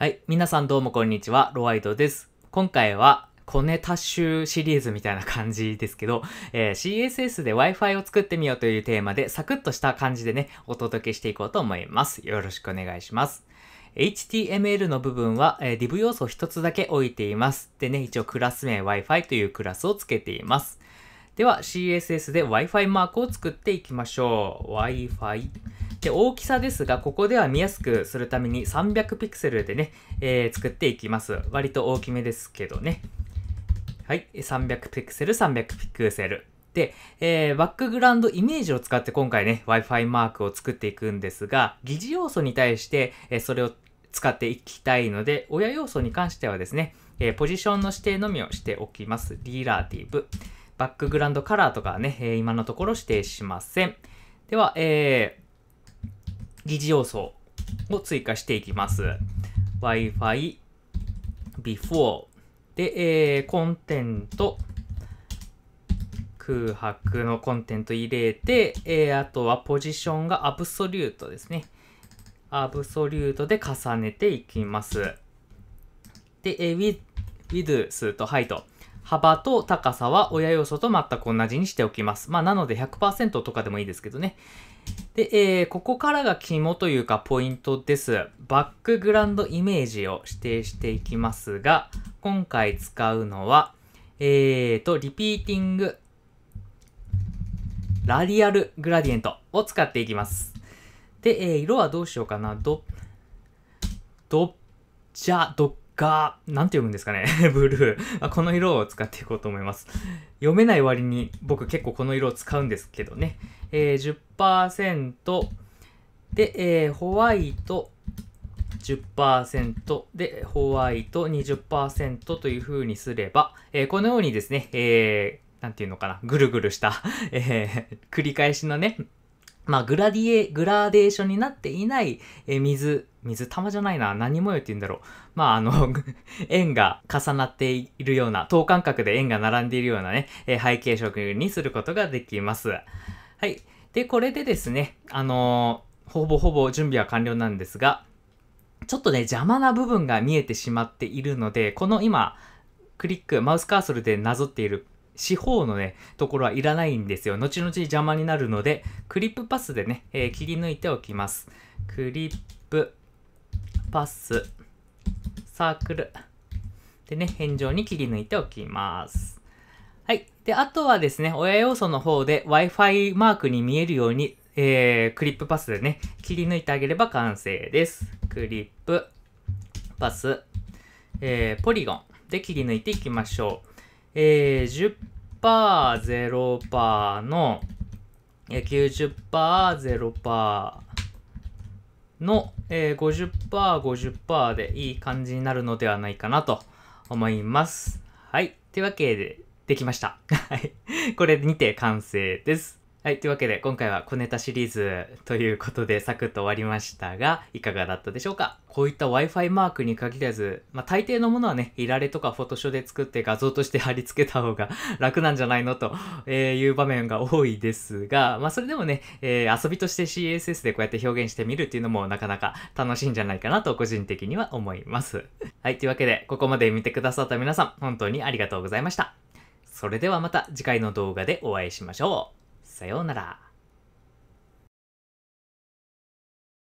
はい。皆さんどうもこんにちは。ロワイドです。今回は、コネタッシリーズみたいな感じですけど、えー、CSS で Wi-Fi を作ってみようというテーマで、サクッとした感じでね、お届けしていこうと思います。よろしくお願いします。HTML の部分は、えー、div 要素1つだけ置いています。でね、一応クラス名 Wi-Fi というクラスをつけています。では、CSS で Wi-Fi マークを作っていきましょう。Wi-Fi。で、大きさですが、ここでは見やすくするために300ピクセルでね、えー、作っていきます。割と大きめですけどね。はい、300ピクセル、300ピクセル。で、えー、バックグラウンドイメージを使って今回ね、Wi-Fi マークを作っていくんですが、疑似要素に対して、えー、それを使っていきたいので、親要素に関してはですね、えー、ポジションの指定のみをしておきます。リラーティブ。バックグラウンドカラーとかはね、え今のところ指定しません。では、えー、疑似要素を追加していきます。Wi-Fi before で、えー、コンテント空白のコンテント入れて、えー、あとはポジションがアブソリュートですね。アブソリュートで重ねていきます。で、えー、with, with 数と height。幅と高さは親要素と全く同じにしておきます。まあ、なので100%とかでもいいですけどね。で、えー、ここからが肝というかポイントです。バックグラウンドイメージを指定していきますが、今回使うのは、えーと、リピーティング、ラリアルグラディエントを使っていきます。で、えー、色はどうしようかな。どっじゃ、どっが、なんて読むんですかね ブルー。この色を使っていこうと思います。読めない割に僕結構この色を使うんですけどね。えー、10%で、えー、ホワイト10%で、ホワイト20%という風にすれば、えー、このようにですね、えー、なんていうのかな、ぐるぐるした えー、繰り返しのね、まあ、グラディエ、グラデーションになっていない、え水、水玉じゃないな、何模様って言うんだろう。まあ、あの 円が重なっているような、等間隔で円が並んでいるようなね、え背景色にすることができます。はい。で、これでですね、あのー、ほぼほぼ準備は完了なんですが、ちょっとね、邪魔な部分が見えてしまっているので、この今、クリック、マウスカーソルでなぞっている四方のね、ところはいらないんですよ。後々邪魔になるので、クリップパスでね、えー、切り抜いておきます。クリップ、パス、サークル。でね、返上に切り抜いておきます。はい。で、あとはですね、親要素の方で Wi-Fi マークに見えるように、えー、クリップパスでね、切り抜いてあげれば完成です。クリップ、パス、えー、ポリゴンで切り抜いていきましょう。えー、10%、0%の、えー、90%、0%の、えー、50%、50%でいい感じになるのではないかなと思います。はい。というわけで、できました。はい。これにて完成です。はい、というわけで今回は小ネタシリーズということでサクッと終わりましたが、いかがだったでしょうかこういった Wi-Fi マークに限らず、まあ、大抵のものはね、いられとかフォトショーで作って画像として貼り付けた方が 楽なんじゃないのという場面が多いですが、まあ、それでもね、えー、遊びとして CSS でこうやって表現してみるっていうのもなかなか楽しいんじゃないかなと個人的には思います。はい、というわけでここまで見てくださった皆さん、本当にありがとうございました。それではまた次回の動画でお会いしましょう。さようなら。